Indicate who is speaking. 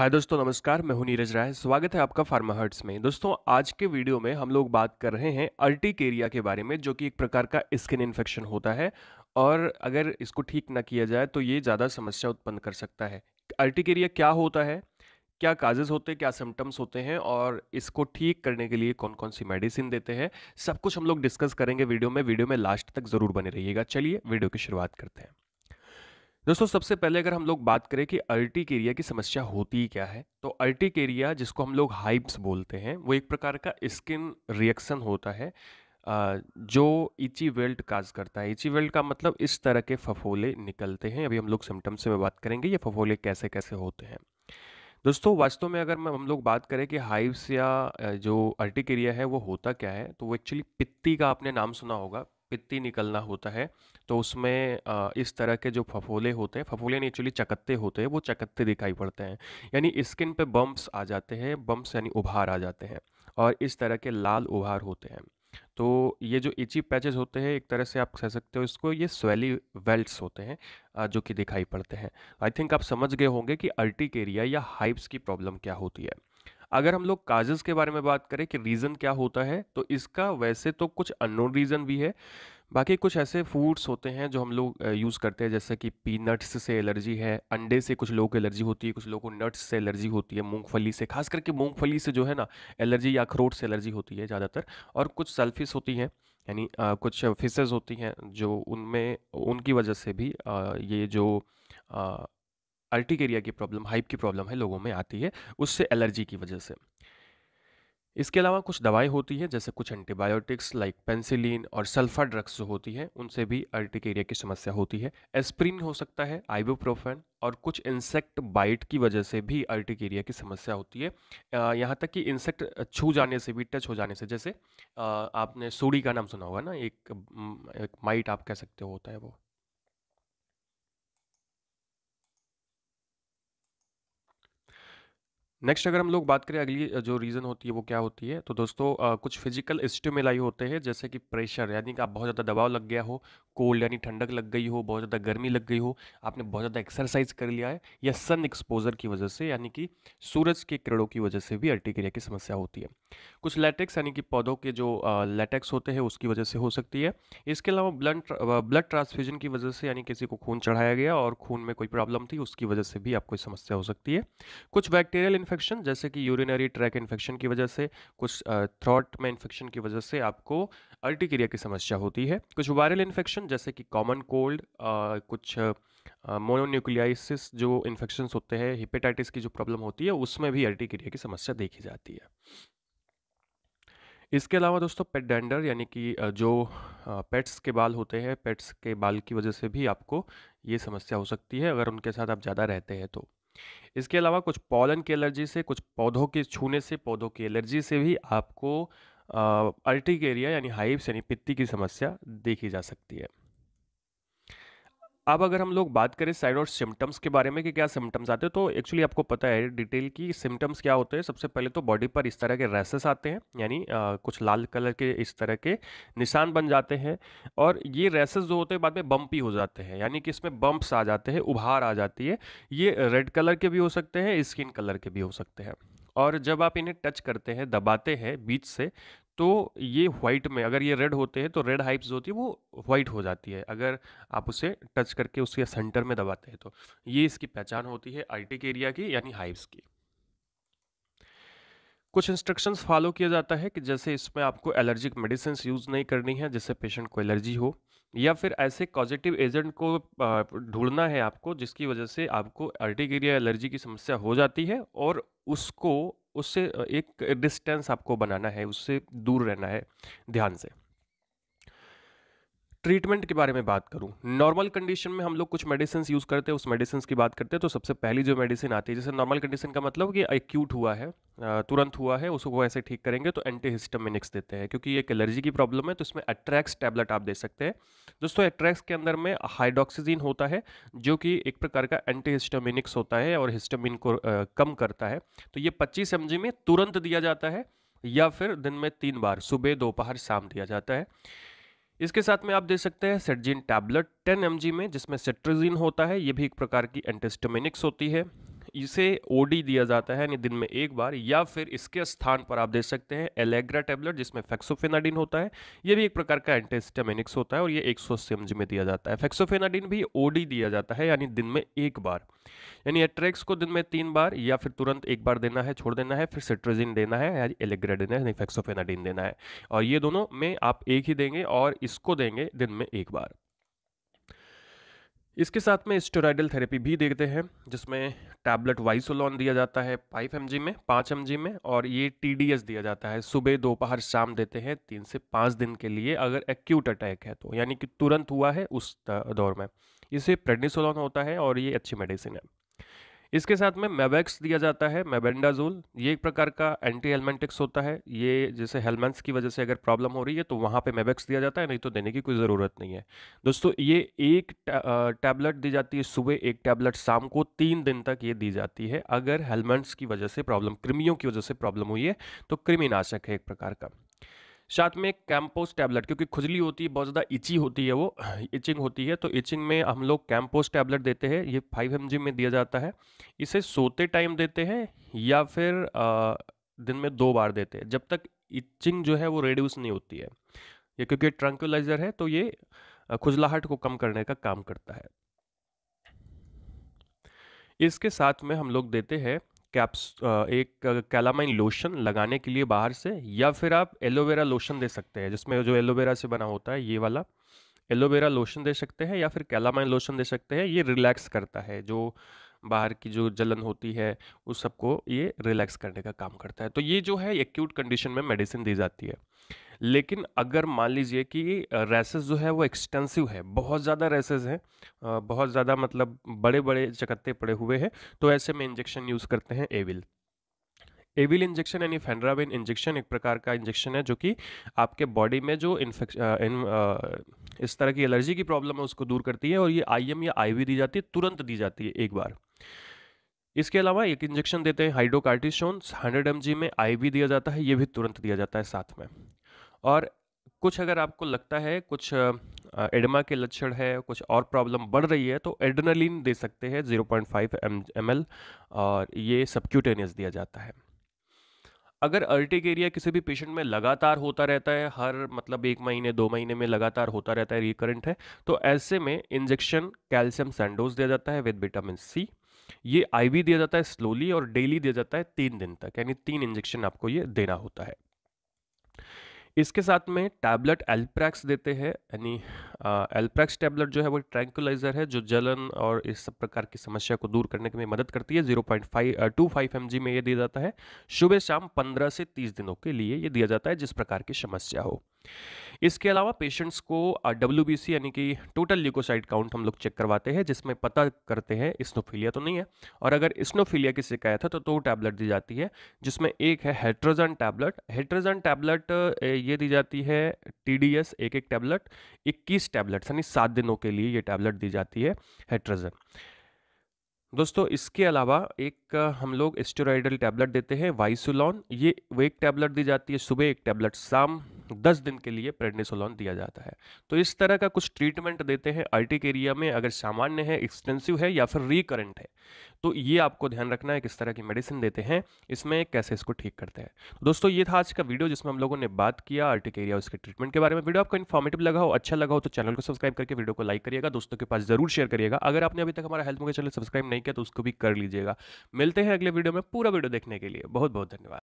Speaker 1: हाय दोस्तों नमस्कार मैं हूं नीरज राय स्वागत है आपका फार्मा हर्ट्स में दोस्तों आज के वीडियो में हम लोग बात कर रहे हैं अर्टिकेरिया के बारे में जो कि एक प्रकार का स्किन इन्फेक्शन होता है और अगर इसको ठीक ना किया जाए तो ये ज़्यादा समस्या उत्पन्न कर सकता है अर्टिकेरिया क्या होता है क्या काजेज़ होते हैं क्या सिम्टम्स होते हैं और इसको ठीक करने के लिए कौन कौन सी मेडिसिन देते हैं सब कुछ हम लोग डिस्कस करेंगे वीडियो में वीडियो में लास्ट तक ज़रूर बने रहिएगा चलिए वीडियो की शुरुआत करते हैं दोस्तों सबसे पहले अगर हम लोग बात करें कि अर्टिकेरिया की समस्या होती क्या है तो अर्टिकेरिया जिसको हम लोग हाइप्स बोलते हैं वो एक प्रकार का स्किन रिएक्शन होता है जो इची वेल्ट काज करता है इची वेल्ट का मतलब इस तरह के फफोले निकलते हैं अभी हम लोग सिम्टम्स में बात करेंगे ये फफोले कैसे कैसे होते हैं दोस्तों वास्तव में अगर हम लोग बात करें कि हाइव्स या जो अर्टिकेरिया है वो होता क्या है तो वो एक्चुअली पित्ती का आपने नाम सुना होगा पित्ती निकलना होता है तो उसमें इस तरह के जो फफोले होते हैं फफोले नहीं एक्चुअली चकत्ते होते हैं वो चकत्ते दिखाई पड़ते हैं यानी स्किन पे बम्प्स आ जाते हैं बम्प्स यानी उभार आ जाते हैं और इस तरह के लाल उभार होते हैं तो ये जो इची पैचेस होते हैं एक तरह से आप कह सकते हो इसको ये स्वेली वेल्ट्स होते हैं जो कि दिखाई पड़ते हैं आई थिंक आप समझ गए होंगे कि अल्टीकेरिया या हाइप्स की प्रॉब्लम क्या होती है अगर हम लोग काजेज़ के बारे में बात करें कि रीज़न क्या होता है तो इसका वैसे तो कुछ अननोन रीज़न भी है बाकी कुछ ऐसे फूड्स होते हैं जो हम लोग यूज़ करते हैं जैसे कि पीनट्स से एलर्जी है अंडे से कुछ लोगों को एलर्जी होती है कुछ लोगों को नट्स से एलर्जी होती है मूंगफली से खास करके मूंगफली से जो है ना एलर्जी या अखरोट से एलर्जी होती है ज़्यादातर और कुछ सल्फिस होती हैं यानी कुछ फिशेज़ होती हैं जो उनमें उनकी वजह से भी आ, ये जो अर्टिकेरिया की प्रॉब्लम हाइप की प्रॉब्लम है लोगों में आती है उससे एलर्जी की वजह से इसके अलावा कुछ दवाएं होती है जैसे कुछ एंटीबायोटिक्स लाइक पेंसिलिन और सल्फा ड्रग्स जो होती है उनसे भी अर्टिकेरिया की समस्या होती है एस्प्रिन हो सकता है आइबोप्रोफेन और कुछ इंसेक्ट बाइट की वजह से भी अर्टिकेरिया की समस्या होती है यहाँ तक कि इंसेक्ट छू जाने से भी टच हो जाने से जैसे आपने सूढ़ी का नाम सुना होगा ना एक एक माइट आप कह सकते हो होता है वो नेक्स्ट अगर हम लोग बात करें अगली जो रीज़न होती है वो क्या होती है तो दोस्तों आ, कुछ फिजिकल स्टिमुलाई होते हैं जैसे कि प्रेशर यानी कि आप बहुत ज़्यादा दबाव लग गया हो कोल्ड यानी ठंडक लग गई हो बहुत ज़्यादा गर्मी लग गई हो आपने बहुत ज़्यादा एक्सरसाइज कर लिया है या सन एक्सपोजर की वजह से यानी कि सूरज के किरणों की वजह से भी अर्टिक्रिया की समस्या होती है कुछ लेटेक्स यानी कि पौधों के जो लेटेक्स होते हैं उसकी वजह से हो सकती है इसके अलावा ब्लड ब्लड ट्रांसफ्यूजन की वजह से यानी किसी को खून चढ़ाया गया और खून में कोई प्रॉब्लम थी उसकी वजह से भी आपको समस्या हो सकती है कुछ बैक्टीरियल इन्फेक्शन जैसे कि यूरिनरी ट्रैक इन्फेक्शन की वजह से कुछ थ्रॉट में इन्फेक्शन की वजह से आपको अल्टीक्रिया की समस्या होती है कुछ वायरल इन्फेक्शन जैसे कि कॉमन कोल्ड कुछ मोनोन्यूक्लियाइसिस जो इन्फेक्शन होते हैं हिपेटाइटिस की जो प्रॉब्लम होती है उसमें भी अल्टीक्रिया की समस्या देखी जाती है इसके अलावा दोस्तों पेट डेंडर यानी कि जो पेट्स के बाल होते हैं पेट्स के बाल की वजह से भी आपको ये समस्या हो सकती है अगर उनके साथ आप ज़्यादा रहते हैं तो इसके अलावा कुछ पॉलन की एलर्जी से कुछ पौधों के छूने से पौधों की एलर्जी से भी आपको अल्टी एरिया यानी हाइप्स यानी पित्ती की समस्या देखी जा सकती है अब अगर हम लोग बात करें साइड और सिम्टम्स के बारे में कि क्या सिम्टम्स आते हैं तो एक्चुअली आपको पता है डिटेल की सिम्टम्स क्या होते हैं सबसे पहले तो बॉडी पर इस तरह के रेसेस आते हैं यानी कुछ लाल कलर के इस तरह के निशान बन जाते हैं और ये रेसेस जो होते हैं बाद में बम्पी हो जाते हैं यानी कि इसमें बम्प्स आ जाते हैं उभार आ जाती है ये रेड कलर के भी हो सकते हैं स्किन कलर के भी हो सकते हैं और जब आप इन्हें टच करते हैं दबाते हैं बीच से तो ये वाइट में अगर ये रेड होते हैं तो रेड हाइप्स जो होती है वो व्हाइट हो जाती है अगर आप उसे टच करके उसके सेंटर में दबाते हैं तो ये इसकी पहचान होती है आर्टिक एरिया की यानी हाइप्स की कुछ इंस्ट्रक्शंस फॉलो किया जाता है कि जैसे इसमें आपको एलर्जिक मेडिसिन यूज़ नहीं करनी है जिससे पेशेंट को एलर्जी हो या फिर ऐसे पॉजिटिव एजेंट को ढूंढना है आपको जिसकी वजह से आपको अर्टिक एरिया एलर्जी की समस्या हो जाती है और उसको उससे एक डिस्टेंस आपको बनाना है उससे दूर रहना है ध्यान से ट्रीटमेंट के बारे में बात करूं नॉर्मल कंडीशन में हम लोग कुछ मेडिसिन यूज़ करते हैं उस मेडिसिन की बात करते हैं तो सबसे पहली जो मेडिसिन आती है जैसे नॉर्मल कंडीशन का मतलब कि एक्यूट हुआ है तुरंत हुआ है उसको ऐसे ठीक करेंगे तो एंटी हिस्टमिनिक्स देते हैं क्योंकि एक एलर्जी की प्रॉब्लम है तो इसमें एट्रैक्स टैबलेट आप दे सकते हैं दोस्तों एट्रैक्स के अंदर में हाइड्रोक्सीजीन होता है जो कि एक प्रकार का एंटी हिस्टमिनिक्स होता है और हिस्टमिन को कम करता है तो ये पच्चीस एम में तुरंत दिया जाता है या फिर दिन में तीन बार सुबह दोपहर शाम दिया जाता है इसके साथ में आप दे सकते हैं सेटजिन टैबलेट 10 एम में जिसमें सेट्रोजिन होता है ये भी एक प्रकार की एंटीस्टोमिनिक्स होती है इसे ओडी दिया जाता है यानी दिन में एक बार या फिर इसके स्थान पर आप दे सकते हैं एलेग्रा टेबलेट जिसमें फैक्सोफेनाडिन होता है ये भी एक प्रकार का एंटीस्टामिनिक्स होता है और ये 100 सौ में दिया जाता है फैक्सोफेनाडिन भी ओडी दिया जाता है यानी दिन में एक बार यानी एट्रेक्स को दिन में तीन बार या फिर तुरंत एक बार देना है छोड़ देना है फिर सिट्रोजिन देना है या एलेग्रा देना है यानी फैक्सोफेनाडिन देना है और ये दोनों में आप एक ही देंगे और इसको देंगे दिन में एक बार इसके साथ में स्टोराइडल थेरेपी भी देखते हैं जिसमें टैबलेट वाइसोलॉन दिया जाता है फाइव एम में पाँच एम में और ये टी दिया जाता है सुबह दोपहर शाम देते हैं तीन से पाँच दिन के लिए अगर एक्यूट अटैक है तो यानी कि तुरंत हुआ है उस दौर में इसे प्रेडनिसोलॉन होता है और ये अच्छी मेडिसिन है इसके साथ में मेबैक्स दिया जाता है मेबेंडाजोल ये एक प्रकार का एंटी हेलमेंटिक्स होता है ये जैसे हेलमेंट्स की वजह से अगर प्रॉब्लम हो रही है तो वहाँ पे मेबैक्स दिया जाता है नहीं तो देने की कोई ज़रूरत नहीं है दोस्तों ये एक टैबलेट दी जाती है सुबह एक टैबलेट शाम को तीन दिन तक ये दी जाती है अगर हेलमेंट्स की वजह से प्रॉब्लम कृमियों की वजह से प्रॉब्लम हुई है तो कृमिनाशक है एक प्रकार का साथ में कैम्पोस टैबलेट क्योंकि खुजली होती है बहुत ज़्यादा इची होती है वो इचिंग होती है तो इचिंग में हम लोग कैम्पोस टैबलेट देते हैं ये फाइव एम में दिया जाता है इसे सोते टाइम देते हैं या फिर आ, दिन में दो बार देते हैं जब तक इचिंग जो है वो रेड्यूस नहीं होती है ये क्योंकि ट्रंकुलाइजर है तो ये खुजलाहट को कम करने का काम करता है इसके साथ में हम लोग देते हैं कैप्स एक कैलामाइन लोशन लगाने के लिए बाहर से या फिर आप एलोवेरा लोशन दे सकते हैं जिसमें जो एलोवेरा से बना होता है ये वाला एलोवेरा लोशन दे सकते हैं या फिर कैलामाइन लोशन दे सकते हैं ये रिलैक्स करता है जो बाहर की जो जलन होती है उस सबको ये रिलैक्स करने का काम करता है तो ये जो है एक्यूट कंडीशन में मेडिसिन दी जाती है लेकिन अगर मान लीजिए कि रेसेस जो है वो एक्सटेंसिव है बहुत ज़्यादा रेसेस हैं बहुत ज़्यादा मतलब बड़े बड़े चकत्ते पड़े हुए हैं तो ऐसे में इंजेक्शन यूज़ करते हैं एविल एविल इंजेक्शन यानी फेंड्राविन इंजेक्शन एक प्रकार का इंजेक्शन है जो कि आपके बॉडी में जो इन्फेक्शन इस तरह की एलर्जी की प्रॉब्लम है उसको दूर करती है और ये आई या आई दी जाती है तुरंत दी जाती है एक बार इसके अलावा एक इंजेक्शन देते हैं हाइड्रोकार्टिशोन्स हंड्रेड एम में आईवी दिया जाता है ये भी तुरंत दिया जाता है साथ में और कुछ अगर आपको लगता है कुछ एडमा के लक्षण है कुछ और प्रॉब्लम बढ़ रही है तो एडनलिन दे सकते हैं 0.5 पॉइंट एल और ये सबक्यूटेनियस दिया जाता है अगर अर्टिकेरिया किसी भी पेशेंट में लगातार होता रहता है हर मतलब एक महीने दो महीने में लगातार होता रहता है रिकरेंट है तो ऐसे में इंजेक्शन कैल्शियम सैंडोज दिया जाता है विद विटामिन सी ये आईवी दिया जाता है स्लोली और डेली दिया जाता है तीन दिन तक यानी तीन इंजेक्शन आपको ये देना होता है इसके साथ में टैबलेट एल्प्रैक्स देते हैं यानी एल्प्रैक्स टैबलेट जो है वो ट्रैंकुलाइज़र है जो जलन और इस सब प्रकार की समस्या को दूर करने के में मदद करती है zero point five two five M में ये दिया जाता है सुबह शाम पंद्रह से तीस दिनों के लिए ये दिया जाता है जिस प्रकार की समस्या हो इसके अलावा पेशेंट्स को डब्ल्यू बी सी यानी कि टोटल ल्यूकोसाइट काउंट हम लोग चेक करवाते हैं जिसमें पता करते हैं स्नोफीलिया तो नहीं है और अगर स्नोफीलिया की शिकायत है तो दो तो टैबलेट दी जाती है जिसमें एक है हेट्रोजन टैबलेट हेट्रोजन टैबलेट ये दी जाती है टी एक एक टैबलेट इक्कीस टैबलेट यानी सात दिनों के लिए ये टैबलेट दी जाती है हेट्रोजन दोस्तों इसके अलावा एक हम लोग स्टोराइडल टैबलेट देते हैं वाइसुलॉन ये वो एक टैबलेट दी जाती है सुबह एक टैबलेट शाम दस दिन के लिए प्रेडनेसोलॉन दिया जाता है तो इस तरह का कुछ ट्रीटमेंट देते हैं आर्टिक एरिया में अगर सामान्य है एक्सटेंसिव है या फिर रिकरेंट है तो ये आपको ध्यान रखना है किस तरह की मेडिसिन देते हैं इसमें कैसे इसको ठीक करते हैं तो दोस्तों ये था आज का वीडियो जिसमें हम लोगों ने बात किया आर्टिक एरिया उसके ट्रीटमेंट के बारे में वीडियो आपको इन्फॉर्मेटिव लगा हो अच्छा लगा हो तो चैनल को सब्सक्राइब करके वीडियो को लाइक करिएगा दोस्तों के पास जरूर शेयर करिएगा अगर आपने अभी तक हमारा हेल्थ मुझे चैनल सब्सक्राइब नहीं किया तो उसको भी कर लीजिएगा मिलते हैं अगले वीडियो में पूरा वीडियो देखने के लिए बहुत बहुत धन्यवाद